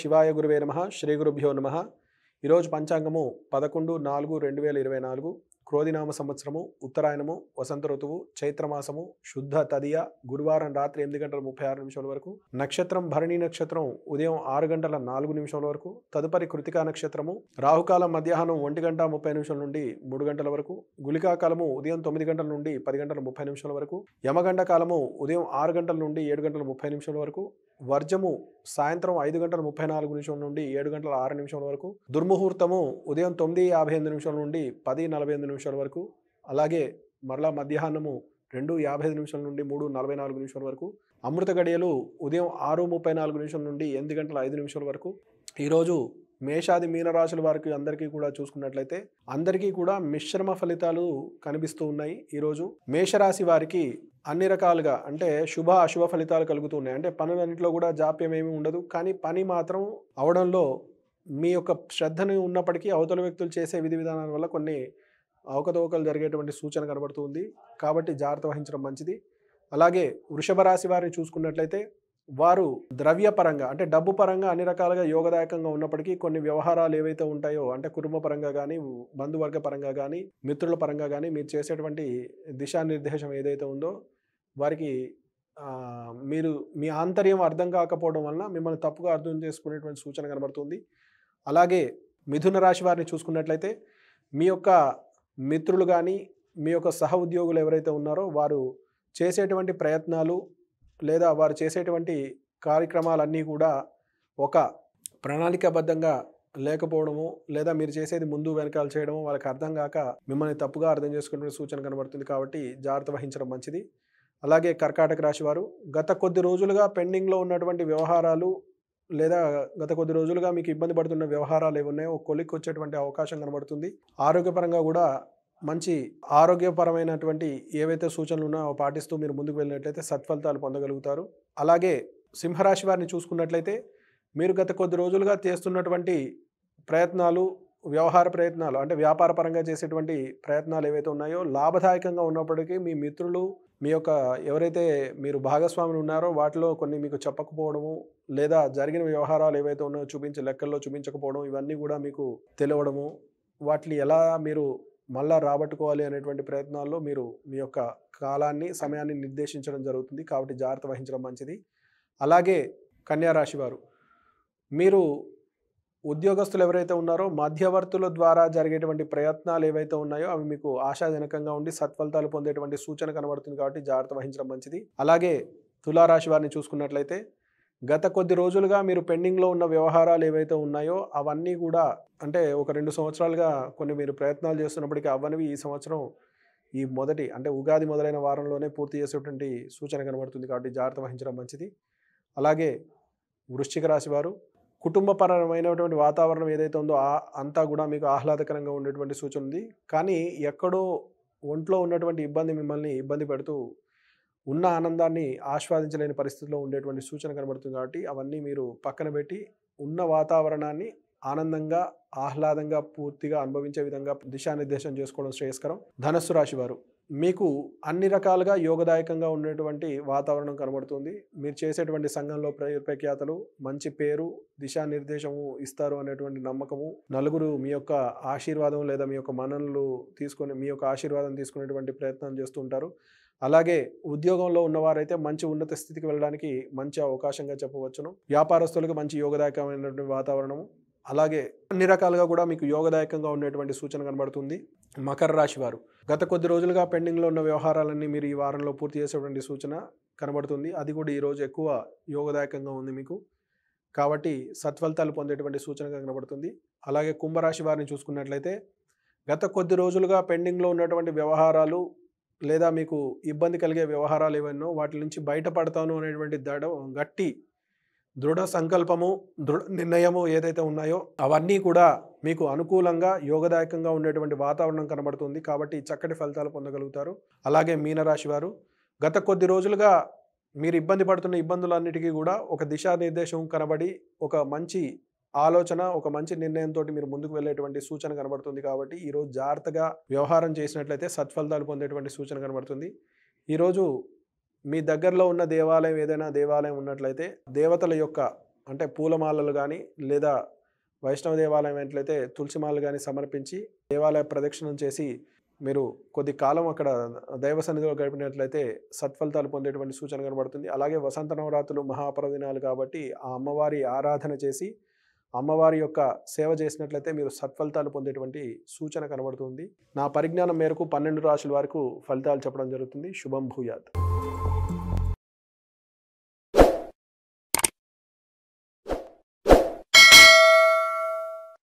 శివాయ గురువే నమ శ్రీ గురుభ్యో నమ ఈరోజు పంచాంగము పదకొండు నాలుగు రెండు వేల ఇరవై నాలుగు క్రోధినామ సంవత్సరము ఉత్తరాయణము వసంత ఋతువు చైత్రమాసము శుద్ధ తదియ గురువారం రాత్రి ఎనిమిది గంటల ముప్పై ఆరు నిమిషాల వరకు నక్షత్రం భరణి నక్షత్రం ఉదయం ఆరు గంటల నాలుగు నిమిషాల వరకు తదుపరి కృతికా నక్షత్రము రాహుకాలం మధ్యాహ్నం ఒంటి గంట ముప్పై నిమిషాల నుండి మూడు గంటల వరకు గులికా కాలము ఉదయం తొమ్మిది గంటల నుండి పది గంటల ముప్పై నిమిషాల వరకు యమగండ కాలము ఉదయం ఆరు గంటల నుండి ఏడు గంటల ముప్పై నిమిషాల వరకు వర్జము సాయంత్రం ఐదు గంటల ముప్పై నాలుగు నిమిషం నుండి ఏడు గంటల ఆరు నిమిషాల వరకు దుర్ముహూర్తము ఉదయం తొమ్మిది యాభై ఎనిమిది నిమిషాల నుండి పది నలభై ఎనిమిది నిమిషాల వరకు అలాగే మరలా మధ్యాహ్నము రెండు యాభై ఐదు నిమిషాల నుండి మూడు నలభై నాలుగు నిమిషాల వరకు అమృత గడియలు ఉదయం ఆరు ముప్పై నాలుగు నిమిషాల నుండి ఎనిమిది గంటల ఐదు నిమిషాల వరకు ఈరోజు మేషాది మీనరాశుల వారికి అందరికీ కూడా చూసుకున్నట్లయితే అందరికీ కూడా మిశ్రమ ఫలితాలు కనిపిస్తూ ఉన్నాయి ఈరోజు మేషరాశి వారికి అన్ని రకాలుగా అంటే శుభ అశుభ ఫలితాలు కలుగుతున్నాయి అంటే పనులన్నింటిలో కూడా జాప్యం ఏమీ ఉండదు కానీ పని మాత్రం అవడంలో మీ యొక్క శ్రద్ధను ఉన్నప్పటికీ అవతల వ్యక్తులు చేసే విధి విధానాల వల్ల కొన్ని అవకతవకలు జరిగేటువంటి సూచన కనబడుతుంది కాబట్టి జాగ్రత్త వహించడం మంచిది అలాగే వృషభ రాశి వారిని చూసుకున్నట్లయితే వారు ద్రవ్యపరంగా అంటే డబ్బు పరంగా అన్ని రకాలుగా యోగదాయకంగా ఉన్నప్పటికీ కొన్ని వ్యవహారాలు ఏవైతే ఉంటాయో అంటే కుటుంబ పరంగా కానీ బంధువర్గ పరంగా కానీ మిత్రుల పరంగా కానీ మీరు చేసేటువంటి దిశానిర్దేశం ఏదైతే ఉందో వారికి మీరు మీ ఆంతర్యం అర్థం కాకపోవడం వలన మిమ్మల్ని తప్పుగా అర్థం చేసుకునేటువంటి సూచన కనబడుతుంది అలాగే మిథున రాశి వారిని చూసుకున్నట్లయితే మీ యొక్క మిత్రులు కానీ మీ యొక్క సహ ఉద్యోగులు ఎవరైతే ఉన్నారో వారు చేసేటువంటి ప్రయత్నాలు లేదా వారు చేసేటువంటి కార్యక్రమాలన్నీ కూడా ఒక ప్రణాళికాబద్ధంగా లేకపోవడము లేదా మీరు చేసేది ముందు వెనకాల చేయడము వాళ్ళకి అర్థం కాక మిమ్మల్ని తప్పుగా అర్థం చేసుకునే సూచన కనబడుతుంది కాబట్టి జాగ్రత్త వహించడం మంచిది అలాగే కర్కాటక రాశి వారు గత కొద్ది రోజులుగా పెండింగ్లో ఉన్నటువంటి వ్యవహారాలు లేదా గత కొద్ది రోజులుగా మీకు ఇబ్బంది పడుతున్న వ్యవహారాలు ఒక కొలిక్కి వచ్చేటువంటి అవకాశం కనబడుతుంది ఆరోగ్యపరంగా కూడా మంచి ఆరోగ్యపరమైనటువంటి ఏవైతే సూచనలు ఉన్నాయో పాటిస్తూ మీరు ముందుకు వెళ్ళినట్లయితే సత్ఫలితాలు పొందగలుగుతారు అలాగే సింహరాశి వారిని చూసుకున్నట్లయితే మీరు గత కొద్ది రోజులుగా చేస్తున్నటువంటి ప్రయత్నాలు వ్యవహార ప్రయత్నాలు అంటే వ్యాపార పరంగా చేసేటువంటి ప్రయత్నాలు ఏవైతే ఉన్నాయో లాభదాయకంగా ఉన్నప్పటికీ మీ మిత్రులు మీ యొక్క ఎవరైతే మీరు భాగస్వాములు ఉన్నారో వాటిలో కొన్ని మీకు చెప్పకపోవడము లేదా జరిగిన వ్యవహారాలు ఏవైతే ఉన్నాయో చూపించే లెక్కల్లో చూపించకపోవడం ఇవన్నీ కూడా మీకు తెలియడము వాటిని ఎలా మీరు మళ్ళా రాబట్టుకోవాలి అనేటువంటి ప్రయత్నాల్లో మీరు మీ యొక్క కాలాన్ని సమయాన్ని నిర్దేశించడం జరుగుతుంది కాబట్టి జాగ్రత్త వహించడం మంచిది అలాగే కన్యారాశి వారు మీరు ఉద్యోగస్తులు ఎవరైతే ఉన్నారో మధ్యవర్తుల ద్వారా జరిగేటువంటి ప్రయత్నాలు ఏవైతే ఉన్నాయో అవి మీకు ఆశాజనకంగా ఉండి సత్ఫలితాలు పొందేటువంటి సూచన కనబడుతుంది కాబట్టి జాగ్రత్త వహించడం మంచిది అలాగే తులారాశి వారిని చూసుకున్నట్లయితే గత కొద్ది రోజులుగా మీరు పెండింగ్లో ఉన్న వ్యవహారాలు ఏవైతే ఉన్నాయో అవన్నీ కూడా అంటే ఒక రెండు సంవత్సరాలుగా కొన్ని మీరు ప్రయత్నాలు చేస్తున్నప్పటికీ అవన్నీ ఈ సంవత్సరం ఈ మొదటి అంటే ఉగాది మొదలైన వారంలోనే పూర్తి చేసేటువంటి సూచన కనబడుతుంది కాబట్టి జాగ్రత్త వహించడం మంచిది అలాగే వృశ్చిక రాశి వారు కుటుంబపరమైనటువంటి వాతావరణం ఏదైతే ఉందో అంతా కూడా మీకు ఆహ్లాదకరంగా ఉండేటువంటి సూచన ఉంది కానీ ఎక్కడో ఒంట్లో ఉన్నటువంటి ఇబ్బంది మిమ్మల్ని ఇబ్బంది పెడుతూ ఉన్న ఆనందాన్ని ఆస్వాదించలేని పరిస్థితిలో ఉండేటువంటి సూచన కనబడుతుంది కాబట్టి అవన్నీ మీరు పక్కన పెట్టి ఉన్న వాతావరణాన్ని ఆనందంగా ఆహ్లాదంగా పూర్తిగా అనుభవించే విధంగా దిశానిర్దేశం చేసుకోవడం శ్రేయస్కరం ధనస్సు రాశి వారు మీకు అన్ని రకాలుగా యోగదాయకంగా ఉండేటువంటి వాతావరణం కనబడుతుంది మీరు చేసేటువంటి సంఘంలో ప్రఖ్యాతలు మంచి పేరు దిశానిర్దేశము ఇస్తారు అనేటువంటి నమ్మకము నలుగురు మీ యొక్క ఆశీర్వాదం లేదా మీ యొక్క మననలు తీసుకొని మీ యొక్క ఆశీర్వాదం తీసుకునేటువంటి ప్రయత్నం చేస్తుంటారు అలాగే ఉద్యోగంలో ఉన్నవారైతే మంచి ఉన్నత స్థితికి వెళ్ళడానికి మంచి అవకాశంగా చెప్పవచ్చును వ్యాపారస్తులకు మంచి యోగదాయకమైనటువంటి వాతావరణము అలాగే అన్ని రకాలుగా కూడా మీకు యోగదాయకంగా ఉండేటువంటి సూచన కనబడుతుంది మకర రాశి వారు గత కొద్ది రోజులుగా పెండింగ్లో ఉన్న వ్యవహారాలన్నీ మీరు ఈ వారంలో పూర్తి చేసేటువంటి సూచన కనబడుతుంది అది కూడా ఈరోజు ఎక్కువ యోగదాయకంగా ఉంది మీకు కాబట్టి సత్ఫలితాలు పొందేటువంటి సూచనగా కనబడుతుంది అలాగే కుంభరాశి వారిని చూసుకున్నట్లయితే గత కొద్ది రోజులుగా పెండింగ్లో ఉన్నటువంటి వ్యవహారాలు లేదా మీకు ఇబ్బంది కలిగే వ్యవహారాలు ఏవైనా వాటి నుంచి బయటపడతాను అనేటువంటి దడ గట్టి దృఢ సంకల్పము దృఢ నిర్ణయము ఏదైతే ఉన్నాయో అవన్నీ కూడా మీకు అనుకూలంగా యోగదాయకంగా ఉండేటువంటి వాతావరణం కనబడుతుంది కాబట్టి చక్కటి ఫలితాలు పొందగలుగుతారు అలాగే మీనరాశి వారు గత కొద్ది రోజులుగా మీరు ఇబ్బంది పడుతున్న ఇబ్బందులన్నిటికీ కూడా ఒక దిశానిర్దేశం కనబడి ఒక మంచి ఆలోచన ఒక మంచి నిర్ణయంతో మీరు ముందుకు వెళ్ళేటువంటి సూచన కనబడుతుంది కాబట్టి ఈరోజు జాగ్రత్తగా వ్యవహారం చేసినట్లయితే సత్ఫలితాలు పొందేటువంటి సూచన కనబడుతుంది ఈరోజు మీ దగ్గరలో ఉన్న దేవాలయం ఏదైనా దేవాలయం ఉన్నట్లయితే దేవతల యొక్క అంటే పూలమాలలు కానీ లేదా వైష్ణవ దేవాలయం ఏంటైతే తులసిమాలలు కానీ సమర్పించి దేవాలయ ప్రదక్షిణం చేసి మీరు కొద్ది కాలం అక్కడ దైవ సన్నిధిలో గడిపినట్లయితే సత్ఫలితాలు పొందేటువంటి సూచన కనబడుతుంది అలాగే వసంత నవరాత్రులు మహాపర్వదినాలు కాబట్టి ఆ అమ్మవారి ఆరాధన చేసి అమ్మవారి యొక్క సేవ చేసినట్లయితే మీరు సత్ఫలితాలు పొందేటువంటి సూచన కనబడుతుంది నా పరిజ్ఞానం మేరకు పన్నెండు రాశుల వరకు ఫలితాలు చెప్పడం జరుగుతుంది శుభం భూయాత్